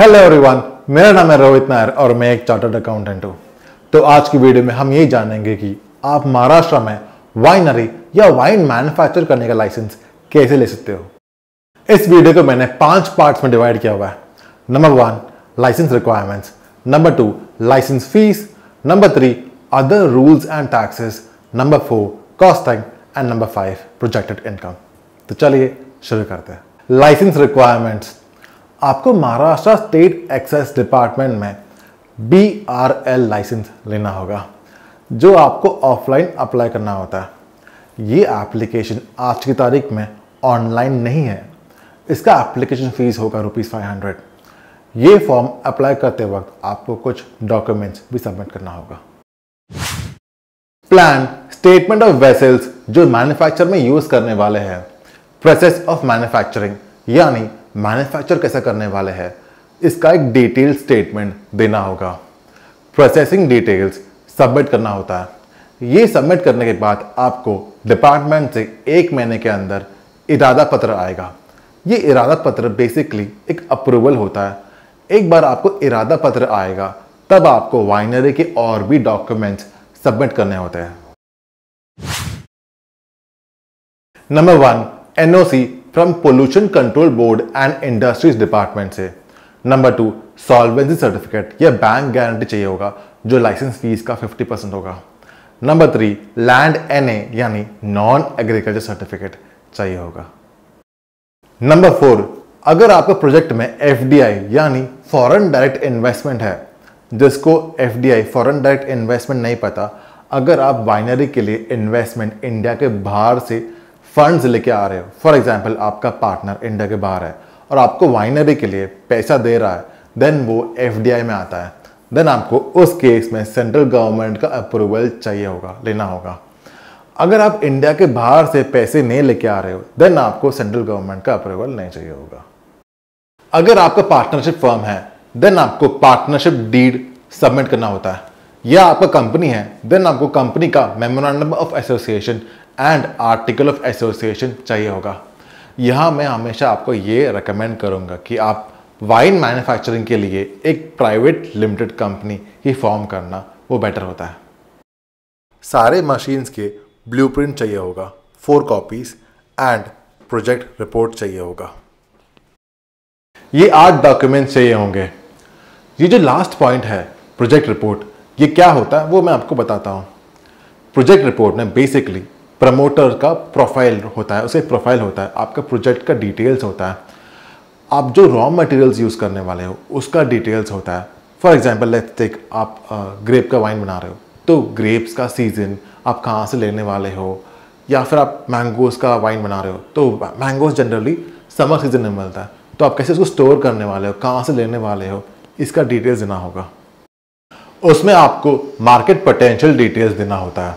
hello everyone मेरा नाम है रोहित नायर और मैं एक चार्टर्ड अकाउंटेंट हूँ तो आज की वीडियो में हम ये जानेंगे कि आप महाराष्ट्र में वाइनरी या वाइन मैन्युफैक्चर करने का लाइसेंस कैसे ले सकते हो इस वीडियो को मैंने पांच पार्ट्स में डिवाइड किया हुआ है number one licence requirements number two licence fee number three other rules and taxes number four costing and number five projected income तो चलिए शुरू करते हैं लाइसेंस रिक्वायरमेंट्स आपको महाराष्ट्र स्टेट एक्साइज डिपार्टमेंट में बी आर एल लाइसेंस लेना होगा जो आपको ऑफलाइन अप्लाई करना होता है ये एप्लीकेशन आज की तारीख में ऑनलाइन नहीं है इसका एप्लीकेशन फ़ीस होगा रुपीज़ फाइव हंड्रेड ये फॉर्म अप्लाई करते वक्त आपको कुछ डॉक्यूमेंट्स भी सबमिट करना होगा प्लान स्टेटमेंट ऑफ वेसल्स जो मैन्युफैक्चर में यूज़ करने वाले हैं प्रोसेस ऑफ मैन्युफैक्चरिंग यानी मैन्युफैक्चर कैसे करने वाले हैं इसका एक डिटेल स्टेटमेंट देना होगा प्रोसेसिंग डिटेल्स सबमिट करना होता है ये सबमिट करने के बाद आपको डिपार्टमेंट से एक महीने के अंदर इरादा पत्र आएगा ये इरादा पत्र बेसिकली एक अप्रूवल होता है एक बार आपको इरादा पत्र आएगा तब आपको वाइनरी के और भी डॉक्यूमेंट्स सबमिट करने होते हैं number one NOC from pollution control board and industries department से नंबर टू सॉल्वेंसी सर्टिफिकेट या बैंक गारंटी चाहिए होगा जो लाइसेंस फीस का 50 परसेंट होगा नंबर थ्री लैंड एन यानी नॉन एग्रीकल्चर सर्टिफिकेट चाहिए होगा नंबर फोर अगर आपका प्रोजेक्ट में एफ यानी फॉरेन डायरेक्ट इन्वेस्टमेंट है जिसको F D foreign direct investment नहीं पता अगर आप वाइनरी के लिए इन्वेस्टमेंट इंडिया के बाहर से फंड्स लेके आ रहे हो फॉर एग्जाम्पल आपका पार्टनर इंडिया के बाहर है और आपको वाइनरी के लिए पैसा दे रहा है देन वो एफ में आता है देन आपको उस केस में सेंट्रल गवर्नमेंट का अप्रूवल चाहिए होगा लेना होगा अगर आप इंडिया के बाहर से पैसे नहीं लेके आ रहे हो देन आपको सेंट्रल गवर्नमेंट का अप्रूवल नहीं चाहिए होगा अगर आपका पार्टनरशिप फर्म है देन आपको पार्टनरशिप डीड सबमिट करना होता है या आपका कंपनी है देन आपको कंपनी का memorandum of association and article of association चाहिए होगा यहाँ मैं हमेशा आपको ये रिकमेंड करूँगा कि आप वाइन मैन्युफैक्चरिंग के लिए एक प्राइवेट लिमिटेड कंपनी ही फॉर्म करना वो बेटर होता है सारे मशीन्स के ब्लूप्रिंट चाहिए होगा four copies and project report चाहिए होगा ये आठ डॉक्यूमेंट्स चाहिए होंगे ये जो लास्ट पॉइंट है प्रोजेक्ट रिपोर्ट ये क्या होता है वो मैं आपको बताता हूँ प्रोजेक्ट रिपोर्ट में बेसिकली प्रमोटर का प्रोफाइल होता है उसे प्रोफाइल होता है आपका प्रोजेक्ट का डिटेल्स होता है आप जो रॉ मटेरियल्स यूज़ करने वाले हो उसका डिटेल्स होता है फॉर एग्जाम्पल लेट्स टेक आप ग्रेप का वाइन बना रहे हो तो ग्रेप्स का सीज़न आप कहाँ से लेने वाले हो या फिर आप मैंगोज़ का वाइन बना रहे हो तो मैंगोज़ जनरली समर सीजन में मिलता है तो आप कैसे उसको स्टोर करने वाले हो कहाँ से लेने वाले हो इसका डिटेल्स देना होगा उसमें आपको मार्केट पोटेंशियल डिटेल्स देना होता है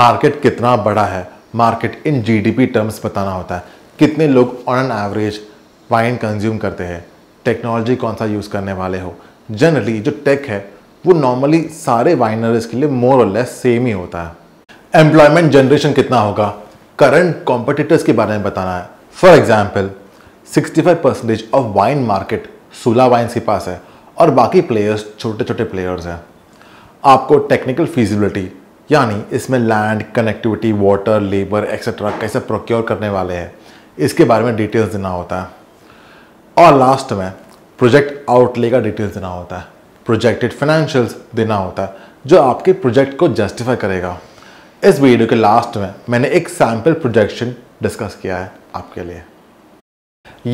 मार्केट कितना बड़ा है मार्केट इन जीडीपी टर्म्स बताना होता है कितने लोग on an average wine consume करते हैं टेक्नोलॉजी कौन सा यूज़ करने वाले हो जनरली जो टेक है वो नॉर्मली सारे वाइनर्स के लिए मोर और लेस सेम ही होता है एम्प्लॉयमेंट जनरेशन कितना होगा करंट कॉम्पिटिटर्स के बारे में बताना है for example five percentage of wine market Sula wines के पास है और बाकी प्लेयर्स छोटे छोटे प्लेयर्स हैं आपको टेक्निकल फिजिबिलिटी यानी इसमें land connectivity water labour etcetera कैसे प्रोक्योर करने वाले हैं इसके बारे में डिटेल्स देना होता है और लास्ट में प्रोजेक्ट आउटले का डिटेल्स देना होता है प्रोजेक्टेड फाइनेंशियल्स देना होता है जो आपके प्रोजेक्ट को जस्टिफाई करेगा इस वीडियो के लास्ट में मैंने एक सैम्पल प्रोजेक्शन डिस्कस किया है आपके लिए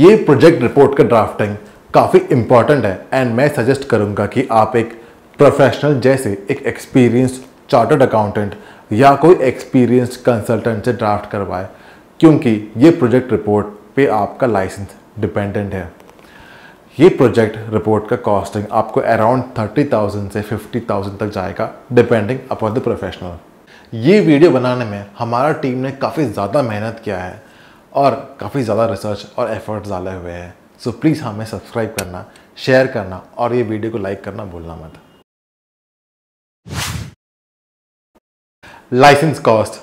ये प्रोजेक्ट रिपोर्ट का ड्राफ्टिंग काफ़ी इम्पॉर्टेंट है एंड मैं सजेस्ट करूँगा कि आप एक प्रोफेशनल जैसे एक एक्सपीरियंस चार्टर्ड अकाउंटेंट या कोई एक्सपीरियंस कंसल्टेंट से ड्राफ्ट करवाए क्योंकि ये प्रोजेक्ट रिपोर्ट पे आपका लाइसेंस डिपेंडेंट है ये प्रोजेक्ट रिपोर्ट का कॉस्टिंग आपको अराउंड थर्टी थाउजेंड से फिफ्टी थाउजेंड तक जाएगा डिपेंडिंग अपॉन द प्रोफेशनल ये वीडियो बनाने में हमारा टीम ने काफ़ी ज़्यादा मेहनत किया है और काफ़ी ज़्यादा रिसर्च और एफर्ट्स डाले हुए हैं सो so, प्लीज़ हमें सब्सक्राइब करना शेयर करना और ये वीडियो को लाइक करना भूलना मत लाइसेंस कॉस्ट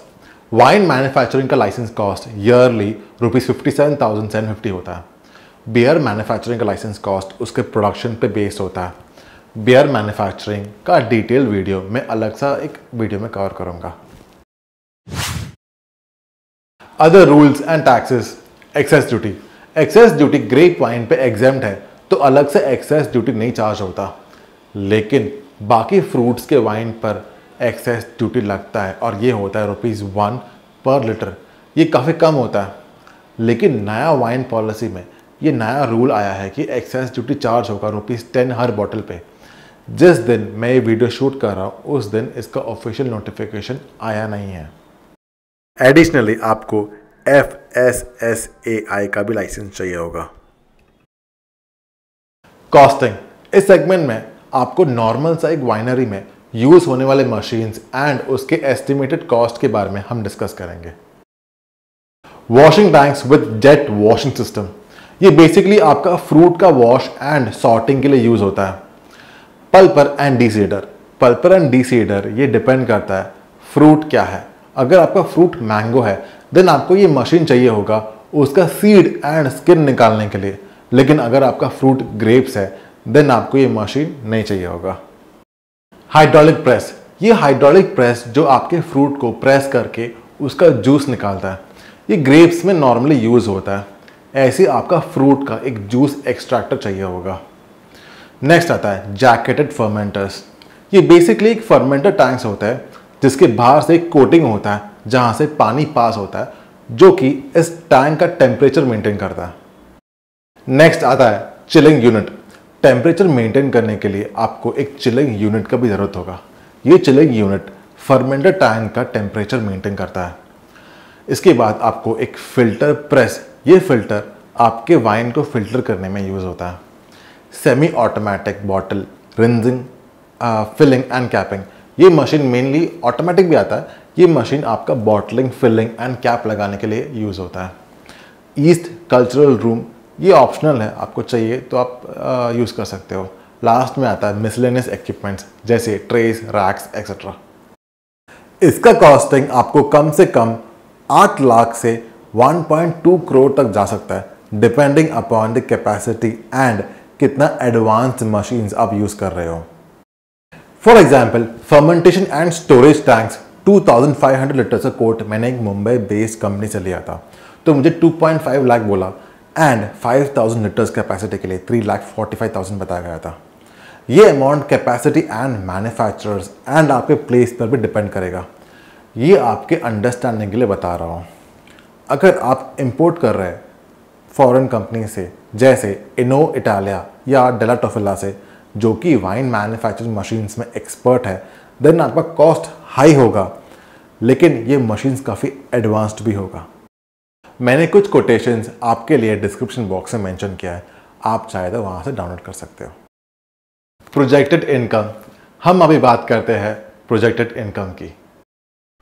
वाइन मैन्युफैक्चरिंग का licence cost yearly rupees fifty seven thousand seven fifty होता है बियर मैन्युफैक्चरिंग का लाइसेंस कॉस्ट उसके प्रोडक्शन पे बेस्ड होता है बियर मैन्युफैक्चरिंग का डिटेल वीडियो मैं अलग सा एक वीडियो में कवर करूंगा other rules and taxes excise duty excise duty grape wine पे एग्जाम है तो अलग से एक्सेस ड्यूटी नहीं चार्ज होता लेकिन बाकी फ्रूट्स के वाइन पर एक्सेस ड्यूटी लगता है और ये होता है रुपीज़ वन पर लीटर ये काफ़ी कम होता है लेकिन नया वाइन पॉलिसी में ये नया रूल आया है कि एक्सेस ड्यूटी चार्ज होगा रुपीज़ टेन हर बॉटल पे जिस दिन मैं ये वीडियो शूट कर रहा हूँ उस दिन इसका ऑफिशियल नोटिफिकेशन आया नहीं है एडिशनली आपको F S S A I का भी लाइसेंस चाहिए होगा कॉस्टिंग इस सेगमेंट में आपको नॉर्मल सा एक वाइनरी में यूज होने वाले मशीन्स एंड उसके एस्टिमेटेड कॉस्ट के बारे में हम डिस्कस करेंगे washing tanks with jet washing system ये बेसिकली आपका फ्रूट का वॉश एंड सॉर्टिंग के लिए यूज होता है पल्पर एंड डीसीडर पल्पर एंड डीसीडर ये डिपेंड करता है फ्रूट क्या है अगर आपका फ्रूट मैंगो है देन आपको ये मशीन चाहिए होगा उसका सीड एंड स्किन निकालने के लिए लेकिन अगर आपका फ्रूट ग्रेप्स है देन आपको ये मशीन नहीं चाहिए होगा हाइड्रोलिक प्रेस ये हाइड्रोलिक प्रेस जो आपके फ्रूट को प्रेस करके उसका जूस निकालता है ये ग्रेप्स में नॉर्मली यूज़ होता है ऐसे आपका फ्रूट का एक जूस एक्सट्रैक्टर चाहिए होगा नेक्स्ट आता है जैकेटेड फर्मेंटर्स ये बेसिकली एक फर्मेंटर टैंक्स होता है जिसके बाहर से एक कोटिंग होता है जहाँ से पानी पास होता है जो कि इस टैंक का टेम्परेचर मेंटेन करता है नेक्स्ट आता है चिलिंग यूनिट टेम्परेचर मेंटेन करने के लिए आपको एक चिलिंग यूनिट का भी ज़रूरत होगा ये चिलिंग यूनिट फर्मेंडर टैंक का टेम्परेचर मेंटेन करता है इसके बाद आपको एक फ़िल्टर प्रेस ये फ़िल्टर आपके वाइन को फ़िल्टर करने में यूज़ होता है semi automatic bottle rinsing filling and capping ये मशीन मेनली ऑटोमेटिक भी आता है ये मशीन आपका बॉटलिंग फिलिंग एंड कैप लगाने के लिए यूज़ होता है ईस्ट कल्चरल रूम ये ऑप्शनल है आपको चाहिए तो आप यूज़ कर सकते हो लास्ट में आता है मिसलेनियस इक्विपमेंट्स जैसे ट्रेस रैक्स एक्सेट्रा इसका कॉस्टिंग आपको कम से कम आठ लाख से 1.2 करोड़ तक जा सकता है depending upon the capacity and कितना एडवांस मशीन्स आप यूज़ कर रहे हो for example fermentation and storage tanks 2500 litre का कोट मैंने एक मुंबई बेस्ड कंपनी से लिया था तो मुझे 2.5 लाख बोला एंड 5000 लीटर्स कैपेसिटी के लिए three lakh forty five thousand बताया गया था ये amount capacity and manufacturers and आपके प्लेस पर भी डिपेंड करेगा ये आपके अंडरस्टैंडिंग के लिए बता रहा हूँ अगर आप इम्पोर्ट कर रहे हैं फॉरन कंपनी से जैसे इनो इटालिया या डेला टोफिला से जो कि वाइन मैन्युफैक्चरिंग मशीन्स में एक्सपर्ट है देन आपका कॉस्ट हाई होगा लेकिन ये मशीन्स काफ़ी एडवांस्ड भी होगा मैंने कुछ कोटेशंस आपके लिए डिस्क्रिप्शन बॉक्स में मेंशन किया है आप चाहे तो वहाँ से डाउनलोड कर सकते हो प्रोजेक्टेड इनकम हम अभी बात करते हैं प्रोजेक्टेड इनकम की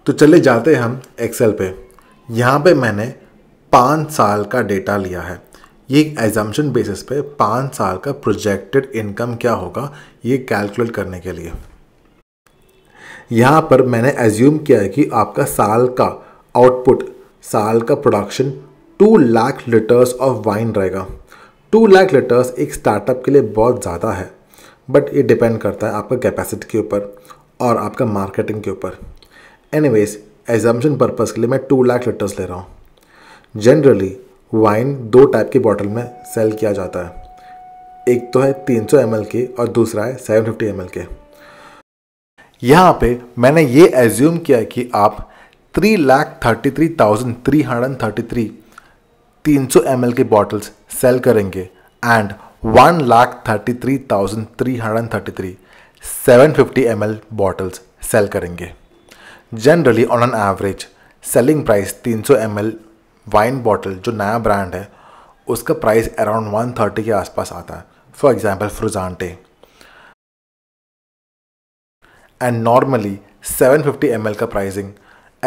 तो चले जाते हैं हम एक्सेल पे यहाँ पे मैंने पाँच साल का डेटा लिया है ये एग्जाम्पन बेसिस पे पाँच साल का प्रोजेक्टेड इनकम क्या होगा ये कैलकुलेट करने के लिए यहाँ पर मैंने एज्यूम किया है कि आपका साल का आउटपुट साल का production two lakh litres of wine रहेगा टू लाख लीटर्स एक स्टार्टअप के लिए बहुत ज़्यादा है बट ये डिपेंड करता है आपका कैपेसिटी के ऊपर और आपका मार्केटिंग के ऊपर एनीवेज एग्जाम्पन पर्पज़ के लिए मैं टू लाख लीटर्स ले रहा हूँ जनरली वाइन दो टाइप की बॉटल में सेल किया जाता है एक तो है 300 सौ के और दूसरा है 750 फिफ्टी के यहाँ पे मैंने ये एज्यूम किया कि आप three lakh thirty three thousand three hundred thirty three तीन सौ एम एल के बॉटल्स सेल करेंगे and one lakh thirty three thousand three hundred thirty three seven fifty M L bottles sale करेंगे generally on an average selling price तीन सौ M L wine bottle जो नया brand है उसका प्राइस अराउंड वन थर्टी के आसपास आता है फॉर एग्ज़ाम्पल फ्रुजांटे and normally seven fifty M L का प्राइसिंग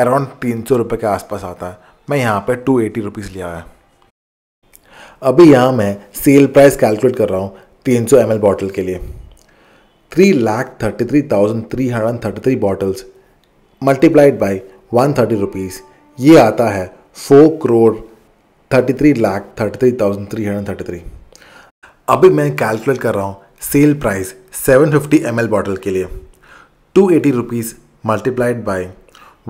अराउंड तीन सौ रुपये के आसपास आता है मैं यहाँ पर टू एटी रुपीज़ लिया है अभी यहाँ मैं सेल प्राइस कैलकुलेट कर रहा हूँ तीन सौ एम एल बॉटल के लिए three lakh thirty three thousand three hundred thirty three bottles multiplied by one thirty rupees ये आता है four crore thirty three lakh thirty three thousand three hundred thirty three अभी मैं कैलकुलेट कर रहा हूँ sale price seven fifty M L bottle के लिए two eighty rupees multiplied by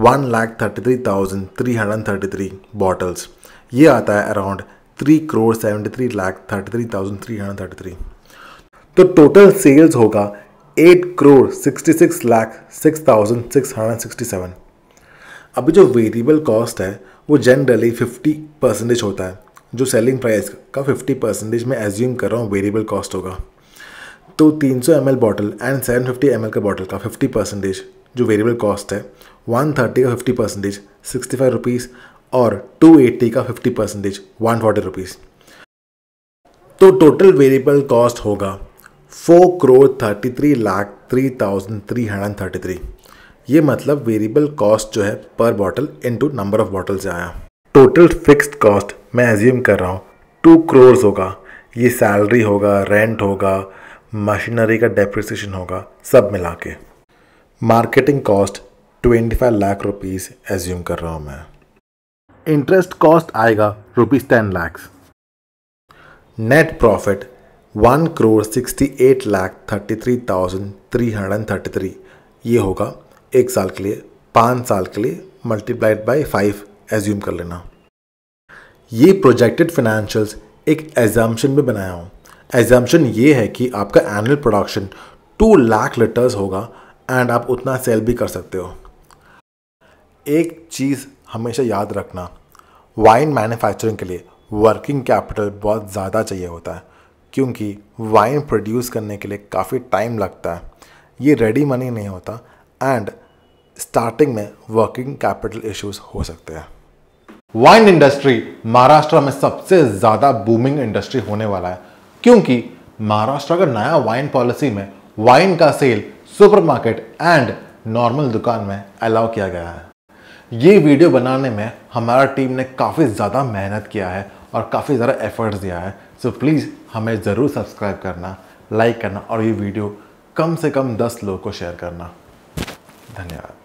one lakh thirty three thousand three hundred thirty three bottles ये आता है around three crore seventy three lakh thirty three thousand three hundred thirty three तो total sales होगा eight crore sixty six lakh six thousand six hundred sixty seven अभी जो variable cost है वो generally fifty percentage होता है जो सेलिंग प्राइस का फिफ्टी परसेंटेज मैं एज्यूम कर रहा हूँ वेरिएबल कॉस्ट होगा तो तीन सौ M L bottle and seven fifty M L का बॉटल का फिफ्टी परसेंटेज जो वेरिएबल कॉस्ट है वन थर्टी का fifty percentage sixty five rupees और टू एट्टी का fifty percentage one forty rupees तो टोटल वेरिएबल कॉस्ट होगा four crore thirty three lakh three thousand three hundred thirty three ये मतलब वेरिएबल कॉस्ट जो है per bottle into number of bottle से आया टोटल फिक्स्ड कॉस्ट मैं एज्यूम कर रहा हूँ टू क्रोर्स होगा ये सैलरी होगा रेंट होगा मशीनरी का डेप्रिसिएशन होगा सब मिला के marketing cost twenty five lakh rupees assume कर रहा हूँ मैं इंटरेस्ट कॉस्ट आएगा rupees ten lakhs net profit one crore sixty eight lakh thirty three thousand three hundred and thirty three ये होगा एक साल के लिए पाँच साल के लिए मल्टीप्लाइड बाई फाइव एज्यूम कर लेना ये प्रोजेक्टेड फाइनेंशियल्स एक एग्जाम्पन में बनाया हूँ एग्जाम्पन ये है कि आपका annual production two lakh litres होगा एंड आप उतना सेल भी कर सकते हो एक चीज़ हमेशा याद रखना वाइन मैन्युफैक्चरिंग के लिए वर्किंग कैपिटल बहुत ज़्यादा चाहिए होता है क्योंकि वाइन प्रोड्यूस करने के लिए काफ़ी टाइम लगता है ये रेडी मनी नहीं होता एंड स्टार्टिंग में वर्किंग कैपिटल इश्यूज हो सकते हैं वाइन इंडस्ट्री महाराष्ट्र में सबसे ज़्यादा बूमिंग इंडस्ट्री होने वाला है क्योंकि महाराष्ट्र का नया वाइन पॉलिसी में वाइन का सेल सुपरमार्केट एंड नॉर्मल दुकान में अलाउ किया गया है ये वीडियो बनाने में हमारा टीम ने काफ़ी ज़्यादा मेहनत किया है और काफ़ी ज़्यादा एफर्ट्स दिया है सो so प्लीज़ हमें ज़रूर सब्सक्राइब करना लाइक करना और ये वीडियो कम से कम दस लोगों को शेयर करना धन्यवाद